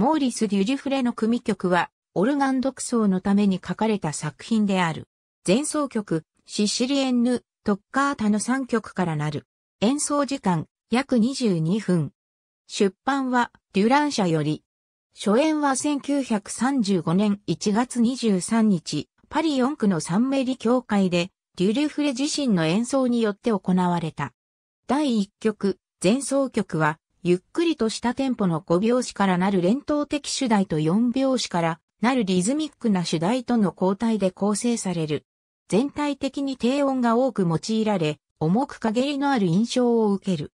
モーリス・デュジュフレの組曲は、オルガン独奏のために書かれた作品である。前奏曲、シシリエンヌ、トッカータの3曲からなる。演奏時間、約22分。出版は、デュラン社より。初演は1935年1月23日、パリ4区のサンメリ協会で、デュリュフレ自身の演奏によって行われた。第1曲、前奏曲は、ゆっくりとしたテンポの5拍子からなる連投的主題と4拍子からなるリズミックな主題との交代で構成される。全体的に低音が多く用いられ、重く陰りのある印象を受ける。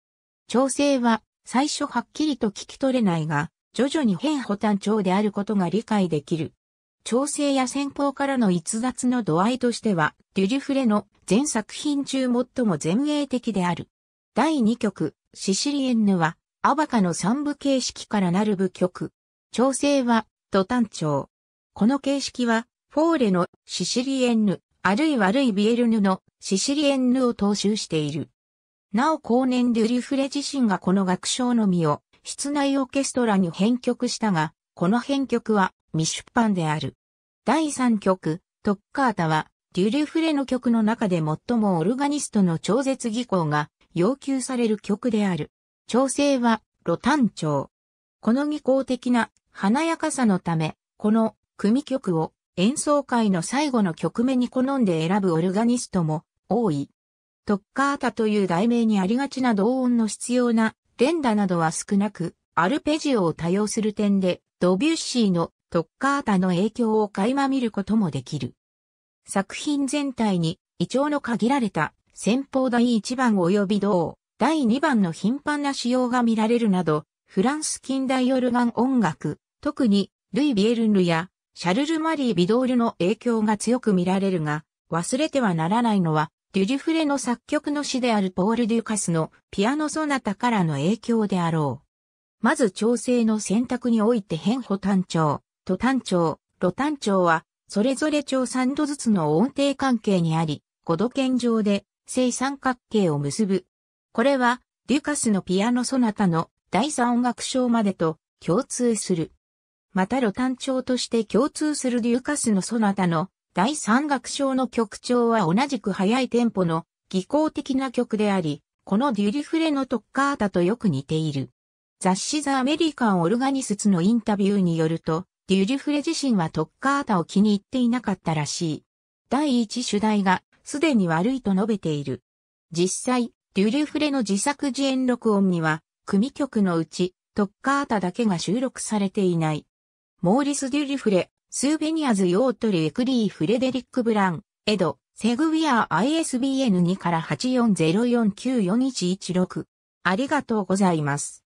調整は最初はっきりと聞き取れないが、徐々に変補単調であることが理解できる。調整や先方からの逸脱の度合いとしては、デュリュフレの全作品中最も前衛的である。第2曲、シシリエンヌは、アバカの三部形式からなる部曲。調整は、途端調。この形式は、フォーレのシシリエンヌ、あるいはルイ・ビエルヌのシシリエンヌを踏襲している。なお後年デュリフレ自身がこの楽章のみを、室内オーケストラに編曲したが、この編曲は未出版である。第3曲、トッカータは、デュリフレの曲の中で最もオルガニストの超絶技巧が要求される曲である。調整は、露単調。この技巧的な華やかさのため、この組曲を演奏会の最後の曲目に好んで選ぶオルガニストも多い。トッカータという題名にありがちな同音の必要な連打などは少なく、アルペジオを多用する点で、ドビュッシーのトッカータの影響を垣間見ることもできる。作品全体に、イチョウの限られた先方第1番及び同、第2番の頻繁な使用が見られるなど、フランス近代オルガン音楽、特にルイ・ビエルンルやシャルル・マリー・ビドールの影響が強く見られるが、忘れてはならないのは、デュジュフレの作曲の詩であるポール・デュカスのピアノ・ソナタからの影響であろう。まず調整の選択において変歩単調、と単調、路単調は、それぞれ調3度ずつの音程関係にあり、5度圏上で正三角形を結ぶこれは、デュカスのピアノソナタの第三音楽章までと共通する。また、ロタン調として共通するデュカスのソナタの第三楽章の曲調は同じく速いテンポの技巧的な曲であり、このデュリフレのトッカータとよく似ている。雑誌ザ・アメリカン・オルガニスツのインタビューによると、デュリフレ自身はトッカータを気に入っていなかったらしい。第一主題がすでに悪いと述べている。実際、デュリュフレの自作自演録音には、組曲のうち、トッカータだけが収録されていない。モーリス・デュリュフレ、スーベニアズ・ヨートル・エクリー・フレデリック・ブラン、エド、セグウィア ISBN2 から840494116。ありがとうございます。